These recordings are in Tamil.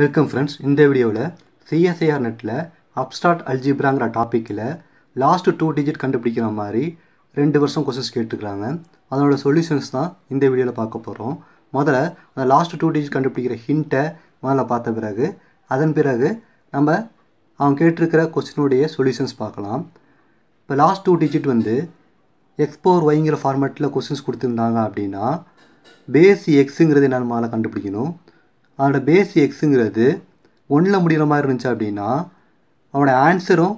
வெல்கம் ஃப்ரெண்ட்ஸ் இந்த வீடியோவில் சிஎஸ்ஐஆர் நெட்டில் அப்ஸ்டார்ட் அல்ஜிப்ராங்கிற டாப்பிக்கில் லாஸ்ட் டூ டிஜிட் கண்டுபிடிக்கிற மாதிரி ரெண்டு வருஷம் கொஸ்டின்ஸ் கேட்டுக்கிறாங்க அதனோட சொல்யூஷன்ஸ் தான் இந்த வீடியோவில் பார்க்க போகிறோம் முதல்ல அந்த லாஸ்ட் டூ டிஜிட் கண்டுபிடிக்கிற ஹிண்ட்டை முதல்ல பார்த்த பிறகு அதன் பிறகு நம்ம அவங்க கேட்டிருக்கிற கொஸ்டினுடைய சொல்யூஷன்ஸ் பார்க்கலாம் இப்போ லாஸ்ட் டூ டிஜிட் வந்து எக்ஸ்போர் ஒய்ங்கிற ஃபார்மேட்டில் கொஸ்டின்ஸ் கொடுத்துருந்தாங்க அப்படின்னா பேஸ் எக்ஸுங்கிறது என்னால் முதல்ல கண்டுபிடிக்கணும் அவனோட பேஸ் எக்ஸுங்கிறது ஒன்றில் முடிகிற மாதிரி இருந்துச்சு அப்படின்னா அவனோட ஆன்சரும்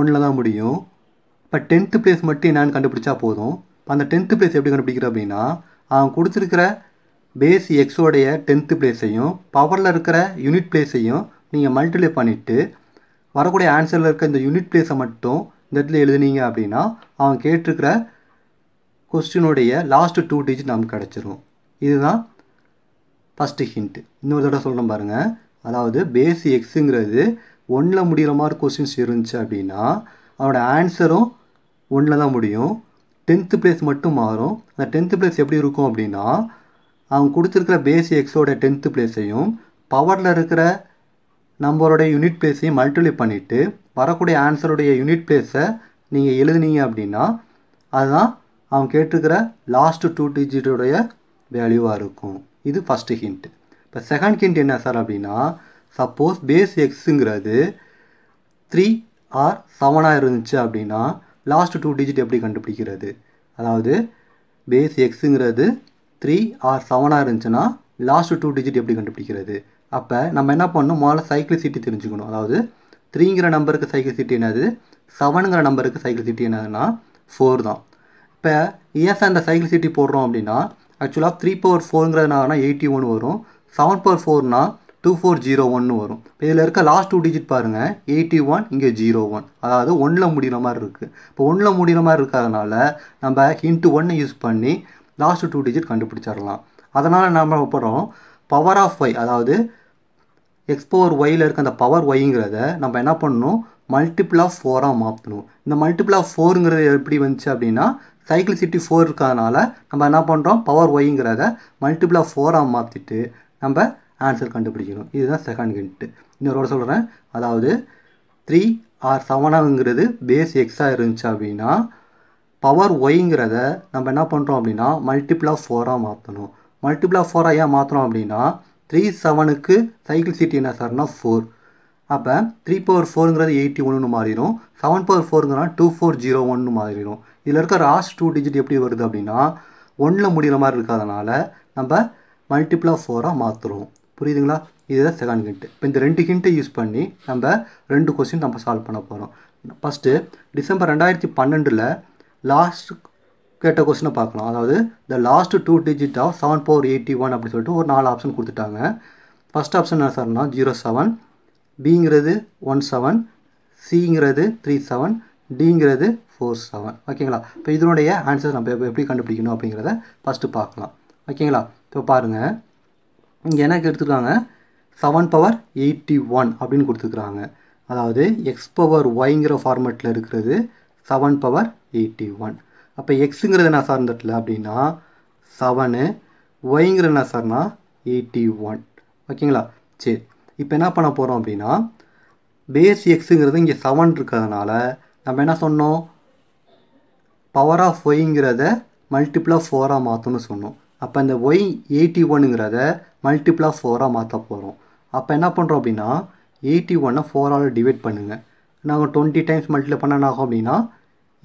ஒன்றில் தான் முடியும் இப்போ டென்த்து பிளேஸ் மட்டும் என்னான்னு கண்டுபிடிச்சா போதும் இப்போ அந்த டென்த்து பிளேஸ் எப்படி கண்டுபிடிக்கிற அப்படின்னா அவன் கொடுத்துருக்கிற பேஸ் எக்ஸோடைய டென்த்து பிளேஸையும் பவரில் இருக்கிற யூனிட் பிளேஸையும் நீங்கள் மல்டிப்ளை பண்ணிவிட்டு வரக்கூடிய ஆன்சரில் இருக்க இந்த யூனிட் பிளேஸை மட்டும் இந்த இடத்துல எழுதுனீங்க அப்படின்னா அவன் கேட்டிருக்கிற கொஸ்டினுடைய லாஸ்ட்டு டூ டிஜிட் நமக்கு கிடச்சிரும் இதுதான் ஃபஸ்ட்டு ஹிண்ட்டு இன்னொரு தடவை சொல்கிறேன் பாருங்கள் அதாவது பேஸ் எக்ஸுங்கிறது ஒன்றில் முடிகிற மாதிரி கொஸ்டின்ஸ் இருந்துச்சு அப்படின்னா அதோட ஆன்சரும் ஒன்றில் தான் முடியும் டென்த்து ப்ளேஸ் மட்டும் மாறும் அந்த டென்த்து ப்ளேஸ் எப்படி இருக்கும் அப்படின்னா அவங்க கொடுத்துருக்கிற பேஸ் எக்ஸோட டென்த்து ப்ளேஸையும் பவரில் இருக்கிற நம்பரோடைய யூனிட் ப்ளேஸையும் மல்டிப்ளை பண்ணிவிட்டு வரக்கூடிய ஆன்சருடைய யூனிட் ப்ளேஸை நீங்கள் எழுதுனீங்க அப்படின்னா அதுதான் அவங்க கேட்டிருக்கிற லாஸ்ட்டு டூ டிஜிட்டோடைய வேல்யூவாக இருக்கும் இது ஃபஸ்ட்டு ஹிண்ட் இப்போ செகண்ட் ஹிண்ட் என்ன சார் அப்படின்னா சப்போஸ் பேஸ் எக்ஸுங்கிறது த்ரீ ஆர் செவனாக இருந்துச்சு அப்படின்னா லாஸ்ட் டூ டிஜிட் எப்படி கண்டுபிடிக்கிறது அதாவது பேஸ் எக்ஸுங்கிறது த்ரீ ஆர் செவனாக இருந்துச்சுன்னா லாஸ்ட் டூ டிஜிட் எப்படி கண்டுபிடிக்கிறது அப்போ நம்ம என்ன பண்ணணும் முதல்ல சிட்டி தெரிஞ்சுக்கணும் அதாவது த்ரீங்கிற நம்பருக்கு சைக்கிள் சிட்டி என்னது செவனுங்கிற நம்பருக்கு சைக்கிள் சிட்டி என்னதுன்னா ஃபோர் தான் இப்போ ஏன் சார் சைக்கிள் சிட்டி போடுறோம் அப்படின்னா ஆக்சுவலாக த்ரீ பவர் ஃபோருங்கிறதுனா எயிட்டி ஒன் வரும் செவன் பவர் ஃபோர்னால் டூ ஃபோர் ஜீரோ ஒன்று வரும் இதில் இருக்க லாஸ்ட் டூ டிஜிட் பாருங்கள் எயிட்டி ஒன் இங்கே ஜீரோ ஒன் அதாவது ஒன்றில் முடிகிற மாதிரி இருக்குது இப்போ ஒன்றில் முடிகிற மாதிரி இருக்கிறதுனால நம்ம ஹிண்ட்டு ஒன்று யூஸ் பண்ணி லாஸ்ட் டூ டிஜிட் கண்டுபிடிச்சிடலாம் அதனால் நம்ம அப்புறம் பவர் ஆஃப் ஒய் அதாவது எக்ஸ் பவர் ஒயில் இருக்க அந்த பவர் ஒய்ங்கிறத நம்ம என்ன பண்ணணும் மல்டிப்புள் ஆஃப் ஃபோராக மாற்றணும் இந்த மல்டிபிள் ஆஃப் ஃபோருங்கிறது எப்படி வந்துச்சு அப்படின்னா சைக்கிளிசிட்டி ஃபோர் இருக்கிறதுனால நம்ம என்ன பண்ணுறோம் பவர் ஒய்ங்கிறத மல்டிபிளாக ஃபோராக மாற்றிட்டு நம்ம ஆன்சர் கண்டுபிடிக்கணும் இதுதான் செகண்ட் ஹிண்ட்டு இன்னொரு சொல்கிறேன் அதாவது த்ரீ ஆர் செவனாங்கிறது பேஸ் எக்ஸாக இருந்துச்சு அப்படின்னா பவர் ஒய்ங்கிறத நம்ம என்ன பண்ணுறோம் அப்படின்னா மல்டிப்ளாக ஃபோராக மாற்றணும் மல்டிப்ளாக ஃபோராக ஏன் மாற்றணும் அப்படின்னா த்ரீ செவனுக்கு சைக்கிள் சிட்டி என்ன சார்னா ஃபோர் அப்போ த்ரீ பவர் ஃபோருங்கிறது எயிட்டி ஒன்று மாறிடும் செவன் பவர் ஃபோருங்கிறது டூ ஃபோர் ஜீரோ ஒன்று மாறிடும் இதில் இருக்க லாஸ்ட் டூ டிஜிட் எப்படி வருது அப்படின்னா ஒன்றில் முடிகிற மாதிரி இருக்காதனால நம்ம மல்டிப்ளாக ஃபோராக மாற்றுறோம் புரியுதுங்களா இதுதான் செகண்ட் ஹிண்ட் இப்போ இந்த ரெண்டு ஹிண்ட்டை யூஸ் பண்ணி நம்ம ரெண்டு கொஸ்டின் நம்ம சால்வ் பண்ண போகிறோம் ஃபஸ்ட்டு டிசம்பர் ரெண்டாயிரத்தி பன்னெண்டில் லாஸ்ட் கேட்ட கொஸ்டினை பார்க்கலாம் அதாவது the last two digit of seven four eighty one அப்படின்னு சொல்லிட்டு ஒரு நாலு ஆப்ஷன் கொடுத்துட்டாங்க ஃபஸ்ட் ஆப்ஷன் என்ன சார்னா ஜீரோ செவன் பிங்கிறது ஒன் செவன் சிங்கிறது த்ரீ செவன் டிங்கிறது ஃபோர் செவன் ஓகேங்களா இப்போ இதனுடைய ஆன்சர் நம்ம எப்படி கண்டுபிடிக்கணும் அப்படிங்கிறத ஃபஸ்ட்டு பார்க்கலாம் ஓகேங்களா இப்போ பாருங்கள் இங்கே என்ன எடுத்துருக்காங்க செவன் பவர் எயிட்டி ஒன் அப்படின்னு கொடுத்துருக்குறாங்க அதாவது எக்ஸ் பவர் ஒய்ங்கிற ஃபார்மேட்டில் இருக்கிறது செவன் பவர் எயிட்டி ஒன் அப்போ எக்ஸுங்கிறது என்ன சார் அப்படின்னா செவனு ஒய்ங்கிறது என்ன சார்னா எயிட்டி ஒன் ஓகேங்களா சரி இப்போ என்ன பண்ண போகிறோம் அப்படின்னா பேஸ் எக்ஸுங்கிறது இங்கே செவன் இருக்கிறதுனால நம்ம என்ன சொன்னோம் பவர் ஆஃப் ஒய்ங்கிறத மல்டிப்ளாக ஃபோராக மாற்றணும்னு சொன்னோம் அப்போ இந்த ஒய் எயிட்டி ஒன்னுங்கிறத மல்டிப்ளாக ஃபோராக மாற்ற போகிறோம் அப்போ என்ன பண்ணுறோம் அப்படின்னா எயிட்டி ஒன்னை ஃபோரால் டிவைட் பண்ணுங்கள் நாங்கள் டுவெண்ட்டி டைம்ஸ் மல்டிப்ளை பண்ணனாகும் அப்படின்னா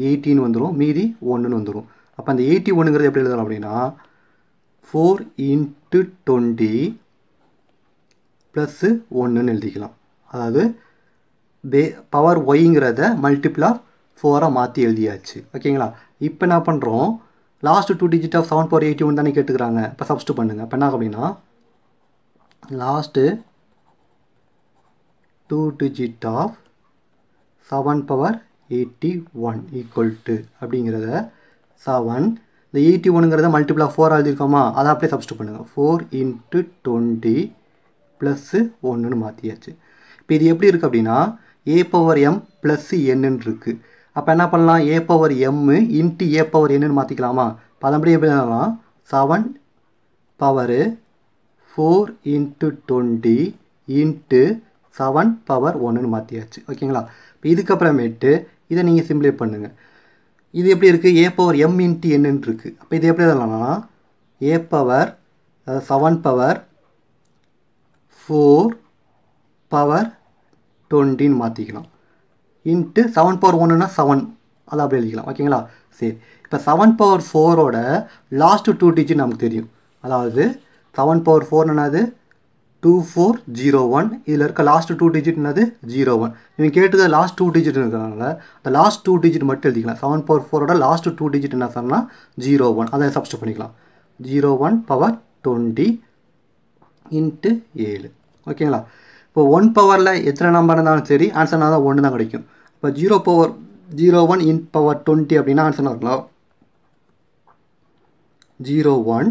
எயிட்டின்னு வந்துடும் மீதி ஒன்றுன்னு வந்துடும் அப்போ அந்த எயிட்டி ஒன்னுங்கிறது எப்படி எழுதணும் அப்படின்னா ஃபோர் இன்ட்டு டுவெண்ட்டி ப்ளஸ்ஸு ஒன்றுன்னு எழுதிக்கலாம் அதாவது பே பவர் ஒய்ங்கிறத மல்டிபிள் ஆஃப் ஃபோராக மாற்றி எழுதியாச்சு ஓகேங்களா இப்போ என்ன பண்ணுறோம் last two digit of seven four eighty one தானே கேட்டுக்கிறாங்க இப்போ சப்ஸ்ட் பண்ணுங்கள் இப்போ என்ன அப்படின்னா last two digit of seven power eighty one equal to அப்படிங்கிறத செவன் இந்த எயிட்டி ஒனுங்கிறத மல்டிபிள் ஆஃப் ஃபோர் எழுதியிருக்கோமா அதை அப்படியே சப்ஸ்ட் பண்ணுங்கள் ஃபோர் இன்ட்டு டுவெண்ட்டி ப்ளஸ்ஸு ஒன்றுன்னு மாற்றியாச்சு இப்போ இது எப்படி இருக்குது அப்படின்னா ஏ பவர் எம் ப்ளஸ்ஸு என்னன்னு இருக்குது அப்போ என்ன பண்ணலாம் A power M into A power என்னன்னு மாற்றிக்கலாமா பதம்படி எப்படி பண்ணலாம் seven power four into twenty into seven power ஒன்றுன்னு மாற்றியாச்சு ஓகேங்களா இப்போ இதுக்கப்புறமேட்டு இதை நீங்கள் சிம்பிளை பண்ணுங்கள் இது எப்படி இருக்குது ஏ பவர் எம் இன்ட்டு என்னன்னு இருக்குது அப்போ இது எப்படி எழுதலாம்னா A power seven power four power டுவெண்ட்டின்னு மாற்றிக்கலாம் இன்ட்டு செவன் பவர் ஒன்றுனா செவன் அதை அப்படி எழுதிக்கலாம் ஓகேங்களா சரி இப்போ செவன் பவர் ஃபோரோட லாஸ்ட்டு டூ டிஜிட் நமக்கு தெரியும் அதாவது செவன் பவர் ஃபோர் என்னது டூ ஃபோர் ஜீரோ ஒன் இதில் இருக்க லாஸ்ட் டூ டிஜிட் என்னது ஜீரோ ஒன் இவன் கேட்டது லாஸ்ட் டூ டிஜிட் இருக்கிறனால அந்த லாஸ்ட் டூ டிஜிட் மட்டும் எழுதிக்கலாம் செவன் பவர் ஃபோரோட லாஸ்ட் டூ டிஜிட் என்ன சொன்னால் ஜீரோ ஒன் அதை சப்ஸ்ட் பண்ணிக்கலாம் zero one power twenty into ஏழு ஓகேங்களா இப்போ ஒன் பவரில் எத்தனை நம்பர் இருந்தாலும் சரி ஆன்சர்னால் தான் ஒன்று தான் கிடைக்கும் இப்போ zero power zero one in power twenty அப்படின்னா ஆன்சர்னாக இருக்கலாம் ஜீரோ ஒன்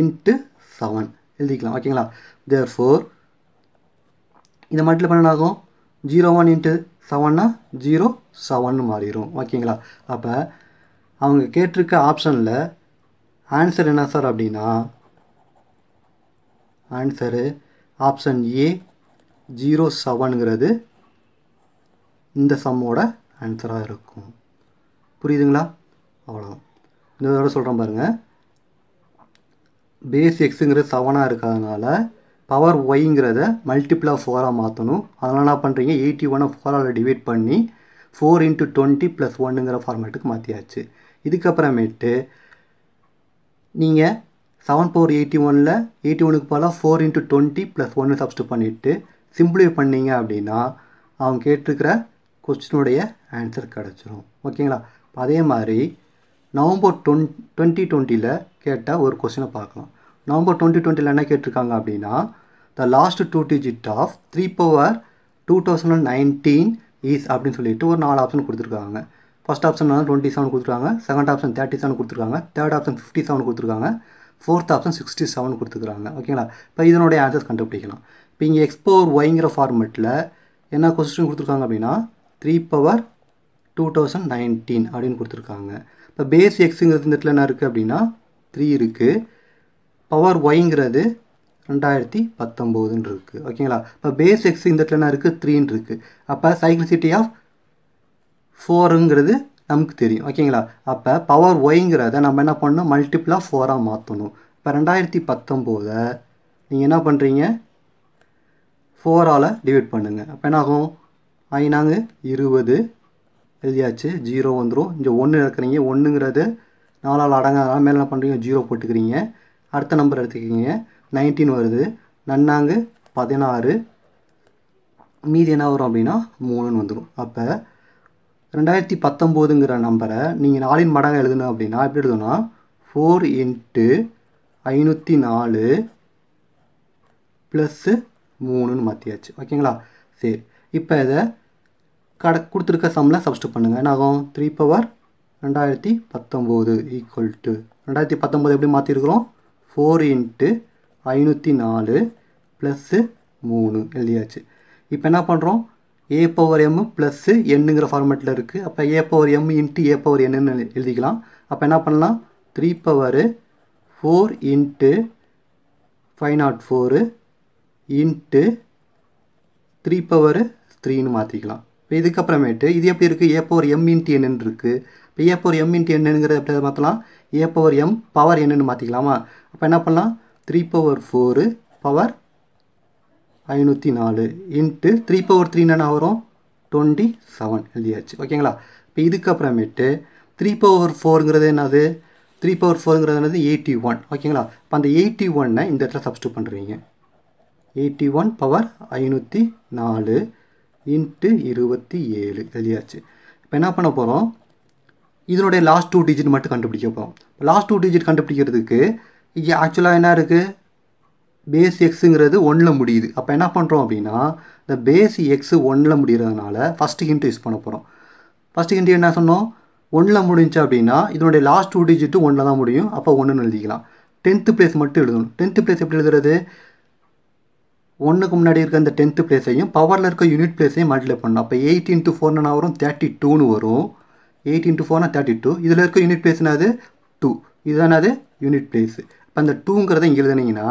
இன்ட்டு செவன் எழுதிக்கலாம் ஓகேங்களா தேர் ஃபோர் இந்த மட்டும் பண்ண ஆகும் ஜீரோ ஒன் இன்ட்டு செவன்னா ஜீரோ செவன் மாறிடும் ஓகேங்களா அப்போ அவங்க கேட்டிருக்க ஆப்ஷனில் ஆன்சர் என்ன சார் அப்படின்னா ஆன்சரு ஆப்ஷன் ஏ ஜீரோ செவனுங்கிறது இந்த சம்மோட ஆன்சராக இருக்கும் புரியுதுங்களா அவ்வளோதான் இந்த தடவை சொல்கிறேன் பாருங்கள் பேஸ் எக்ஸுங்கிறது செவனாக இருக்கிறதுனால பவர் ஒய்ங்கிறத மல்டிப்ளாக ஃபோராக மாற்றணும் அதனால் என்ன பண்ணுறீங்க எயிட்டி ஒனை ஃபோரால் டிவைட் பண்ணி ஃபோர் இன்ட்டு டுவெண்ட்டி ப்ளஸ் ஒன்னுங்கிற ஃபார்மேட்டுக்கு மாற்றியாச்சு இதுக்கப்புறமேட்டு நீங்கள் செவன் பவர் எயிட்டி ஒனில் எயிட்டி ஒனுக்கு பதிலாக ஃபோர் இன்ட்டு டுவெண்ட்டி ப்ளஸ் ஒன்று சப்ஸ்ட் பண்ணிவிட்டு சிம்பிளிஃபை பண்ணிங்க அப்படின்னா அவங்க கேட்டிருக்கிற கொஸ்டினுடைய ஆன்சர் கிடச்சிரும் ஓகேங்களா அதே மாதிரி நவம்பர் டொன் டுவெண்ட்டி டுவெண்ட்டியில் கேட்ட ஒரு கொஸ்டினை பார்க்கலாம் நவம்பர் டுவெண்ட்டி டுவெண்ட்டியில் என்ன கேட்டிருக்காங்க அப்படின்னா the last two digit of three power two thousand nineteen is அப்படின்னு சொல்லிட்டு ஒரு நாலு ஆப்ஷன் கொடுத்துருக்காங்க ஃபஸ்ட் ஆப்ஷன் வந்து டுவெண்ட்டி செவன் கொடுத்துருக்காங்க செகண்ட் ஆப்ஷன் தேர்ட்டி செவன் கொடுத்துருக்காங்க தேர்ட் ஆப்ஷன் ஃபிஃப்டி செவன் கொடுத்துருக்காங்க ஃபோர் தௌசண்ட் சிக்ஸ்டி செவன் கொடுத்துக்கிறாங்க ஓகேங்களா இப்போ இதனுடைய ஆன்சர்ஸ் கண்டுபிடிக்கலாம் இப்போ இங்கே எக்ஸ் பவர் ஒய்ங்கிற ஃபார்மெட்டில் என்ன கொஸ்டின் கொடுத்துருக்காங்க அப்படின்னா three power two thousand nineteen அப்படின்னு கொடுத்துருக்காங்க இப்போ பேஸ் எக்ஸுங்கிறது இந்த இடத்துல என்ன இருக்குது அப்படின்னா த்ரீ இருக்குது பவர் ஒய்ங்கிறது ரெண்டாயிரத்தி பத்தொம்போதுன்னு இருக்குது ஓகேங்களா இப்போ பேஸ் எக்ஸ் இந்த இடத்துல என்ன இருக்குது த்ரீன்னு இருக்குது அப்போ சைக்கிள் சிட்டி ஆஃப் ஃபோருங்கிறது நமக்கு தெரியும் ஓகேங்களா அப்போ பவர் ஒய்ங்கிறத நம்ம என்ன பண்ணணும் மல்டிப்ளாக ஃபோராக மாற்றணும் இப்போ ரெண்டாயிரத்தி பத்தொம்போதை நீங்கள் என்ன பண்ணுறீங்க ஃபோரால் டிவைட் பண்ணுங்கள் அப்போ என்னாகும் ஐநாங்க இருபது எழுதியாச்சு ஜீரோ வந்துடும் இங்கே ஒன்று இருக்கிறீங்க ஒன்றுங்கிறது நாலால் அடங்காதனால மேலே என்ன பண்ணுறீங்க ஜீரோ போட்டுக்கிறீங்க அடுத்த நம்பர் எடுத்துக்கிறீங்க நைன்டீன் வருது நன்னாங்கு பதினாறு மீதி என்ன வரும் அப்படின்னா மூணுன்னு வந்துடும் அப்போ ரெண்டாயிரத்தி பத்தொம்போதுங்கிற நம்பரை நீங்கள் நாலின் மடங்கு எழுதணும் அப்படின்னா எப்படி எழுதணும்னா ஃபோர் இன்ட்டு ஐநூற்றி நாலு ப்ளஸ்ஸு மூணுன்னு மாற்றியாச்சு ஓகேங்களா சரி இப்போ இதை கட கொடுத்துருக்க சம்மில் சப்ஸ்டியூட் பண்ணுங்கள் என்ன ஆகும் த்ரீ பவர் ரெண்டாயிரத்தி பத்தொம்போது ஈக்குவல் டு ரெண்டாயிரத்தி பத்தொம்போது எப்படி மாற்றிருக்குறோம் ஃபோர் இன்ட்டு ஐநூற்றி நாலு ப்ளஸ்ஸு மூணு எழுதியாச்சு இப்போ என்ன பண்ணுறோம் ஏ பவர் எம் ப்ளஸ்ஸு என்னுங்கிற ஃபார்மேட்டில் இருக்குது அப்போ A power M into A power என்னன்னு எழுதிக்கலாம் அப்போ என்ன பண்ணலாம் three power four into five nought four into three power த்ரீன்னு மாற்றிக்கலாம் இப்போ இதுக்கப்புறமேட்டு இது எப்படி இருக்குது ஏ பவர் எம் இன்ட்டு என்னன்னு இருக்குது இப்போ ஏ பவர் எம் இன்ட்டு என்னங்கிறத எப்படி மாற்றலாம் ஏ பவர் எம் பவர் என்னென்னு மாற்றிக்கலாமா அப்போ என்ன பண்ணலாம் த்ரீ பவர் ஃபோரு பவர் ஐநூற்றி நாலு இன்ட்டு த்ரீ பவர் த்ரீ என்ன வரும் டுவெண்ட்டி செவன் எழுதியாச்சு ஓகேங்களா இப்போ இதுக்கப்புறமேட்டு த்ரீ பவர் ஃபோருங்கிறது என்னது த்ரீ பவர் ஃபோருங்கிறது என்னது எயிட்டி ஒன் ஓகேங்களா இப்போ அந்த எயிட்டி ஒன்னை இந்த இடத்துல சப்ஸ்டியூட் பண்ணுறீங்க எயிட்டி ஒன் பவர் ஐநூற்றி நாலு இன்ட்டு இருபத்தி ஏழு எழுதியாச்சு இப்போ என்ன பண்ண போகிறோம் இதனுடைய லாஸ்ட் டூ டிஜிட் மட்டும் கண்டுபிடிக்க போகிறோம் லாஸ்ட் டூ டிஜிட் கண்டுபிடிக்கிறதுக்கு இங்கே ஆக்சுவலாக என்ன இருக்குது பேஸ் எக்ஸுங்கிறது ஒன்றில் முடியுது அப்போ என்ன பண்ணுறோம் அப்படின்னா இந்த பேஸ் எக்ஸு ஒன்றில் முடிகிறதுனால ஃபஸ்ட்டு ஹிண்ட் யூஸ் பண்ண போகிறோம் ஃபஸ்ட்டு ஹிண்ட் என்ன சொன்னோம் ஒன்றில் முடிஞ்சு அப்படின்னா இதனுடைய லாஸ்ட் டூ டிஜிட்டு ஒன்றில் தான் முடியும் அப்போ ஒன்றுன்னு எழுதிக்கலாம் டென்த்து பிளேஸ் மட்டும் எழுதணும் டென்த்து பிளேஸ் எப்படி எழுதுறது ஒன்றுக்கு முன்னாடி இருக்க அந்த டென்த்து பிளேஸையும் பவரில் இருக்க யூனிட் பிளேஸையும் மல்டிப்ளை பண்ணணும் அப்போ எயிட் இன்ட்டு ஃபோர்னா வரும் தேர்ட்டி டூன்னு வரும் எயிட் இன்ட்டு ஃபோர்னா தேர்ட்டி டூ இதில் இருக்க யூனிட் பிளேஸ்னா அது டூ இதுதானது அது யூனிட் பிளேஸு அந்த டூங்கிறத இங்கே எழுதுனீங்கன்னா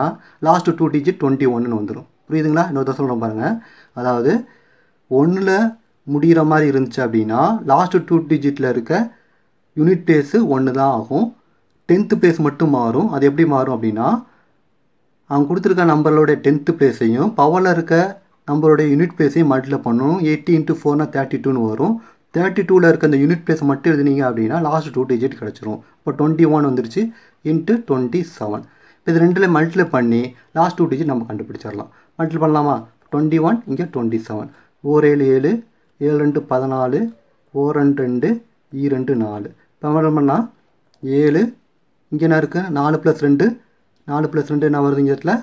லாஸ்ட்டு டூ டிஜிட் டுவெண்ட்டி ஒன்னு வந்துடும் புரியுதுங்களா இன்னொரு சொல்கிறோம் பாருங்கள் அதாவது ஒன்றில் முடிகிற மாதிரி இருந்துச்சு அப்படின்னா லாஸ்ட்டு டூ டிஜிட்டில் இருக்க யூனிட் பிளேஸு ஒன்று தான் ஆகும் டென்த்து பிளேஸ் மட்டும் மாறும் அது எப்படி மாறும் அப்படின்னா அவங்க கொடுத்துருக்க நம்பரோட டென்த்து பிளேஸையும் பவரில் இருக்க நம்மளுடைய யூனிட் பிளேஸையும் மல்டில் பண்ணும் எயிட்டி இன்ட்டு ஃபோர்னால் தேர்ட்டி டூன்னு வரும் தேர்ட்டி டூவில் இருக்க அந்த யூனிட் ப்ளேஸ் மட்டும் எழுதினீங்க அப்படின்னா லாஸ்ட் டூ டிஜிட் கிடச்சிரும் இப்போ டுவெண்ட்டி ஒன் வந்துருச்சு இன்ட்டு டுவெண்ட்டி செவன் இப்போ இது ரெண்டில் மல்டிப்ளை பண்ணி லாஸ்ட் டூ டிஜிட் நம்ம கண்டுபிடிச்சிடலாம் மல்டிப்ளை பண்ணலாமா டுவெண்ட்டி ஒன் இங்கே டுவெண்ட்டி செவன் ஓர் ஏழு ஏழு ஏழு ரெண்டு பதினாலு ஓர் ரெண்டு ரெண்டு ஈ ரெண்டு நாலு இப்போ என்ன பண்ணால் ஏழு இங்கே என்ன இருக்குது நாலு ப்ளஸ் ரெண்டு நாலு ப்ளஸ் ரெண்டு என்ன வருது இங்கே இடத்துல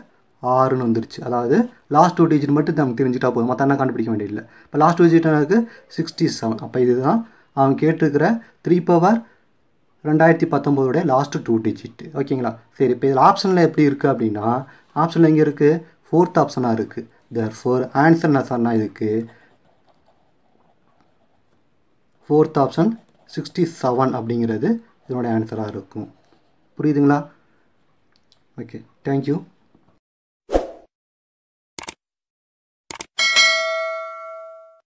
ஆறுன்னு வந்துருச்சு அதாவது லாஸ்ட் டூ டிஜிட் மட்டும் நமக்கு தெரிஞ்சுட்டா போதும் மற்ற என்ன கண்டுபிடிக்க வேண்டியதில்லை இப்போ லாஸ்ட் டூ டிஜிட் எனக்கு சிக்ஸ்டி செவன் அப்போ இதுதான் அவன் கேட்டிருக்கிற த்ரீ பவர் ரெண்டாயிரத்தி பத்தொம்போதுடைய லாஸ்ட்டு டூ டிஜிட் ஓகேங்களா சரி இப்போ இதில் ஆப்ஷனில் எப்படி இருக்குது அப்படின்னா ஆப்ஷனில் எங்கே இருக்குது ஃபோர்த் ஆப்ஷனாக இருக்குது தேர் ஃபோர் ஆன்சர் என்ன சார்னா இதுக்கு ஃபோர்த் ஆப்ஷன் சிக்ஸ்டி செவன் அப்படிங்கிறது இதனுடைய ஆன்சராக இருக்கும் புரியுதுங்களா ஓகே தேங்க்யூ